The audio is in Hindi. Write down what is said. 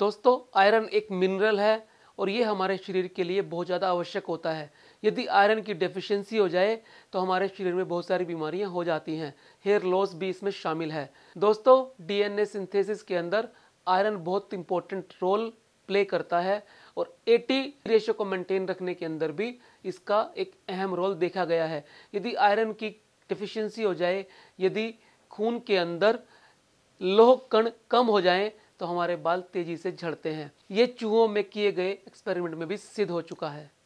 दोस्तों आयरन एक मिनरल है और ये हमारे शरीर के लिए बहुत ज़्यादा आवश्यक होता है यदि आयरन की डेफिशिएंसी हो जाए तो हमारे शरीर में बहुत सारी बीमारियां हो जाती हैं हेयर लॉस भी इसमें शामिल है दोस्तों डीएनए सिंथेसिस के अंदर आयरन बहुत इंपॉर्टेंट रोल प्ले करता है और 80 रेशो को मेंटेन रखने के अंदर भी इसका एक अहम रोल देखा गया है यदि आयरन की डिफिशेंसी हो जाए यदि खून के अंदर लोह कण कम हो जाए तो हमारे बाल तेजी से झड़ते हैं ये चूहों में किए गए एक्सपेरिमेंट में भी सिद्ध हो चुका है